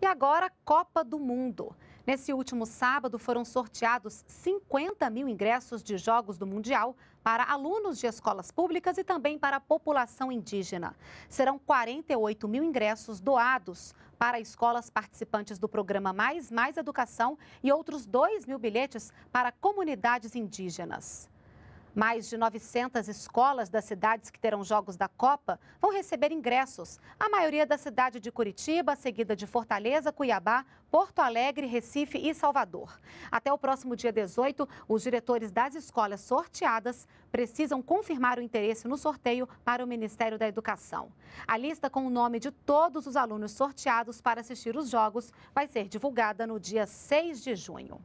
E agora, Copa do Mundo. Nesse último sábado, foram sorteados 50 mil ingressos de Jogos do Mundial para alunos de escolas públicas e também para a população indígena. Serão 48 mil ingressos doados para escolas participantes do programa Mais Mais Educação e outros 2 mil bilhetes para comunidades indígenas. Mais de 900 escolas das cidades que terão jogos da Copa vão receber ingressos. A maioria da cidade de Curitiba, seguida de Fortaleza, Cuiabá, Porto Alegre, Recife e Salvador. Até o próximo dia 18, os diretores das escolas sorteadas precisam confirmar o interesse no sorteio para o Ministério da Educação. A lista com o nome de todos os alunos sorteados para assistir os jogos vai ser divulgada no dia 6 de junho.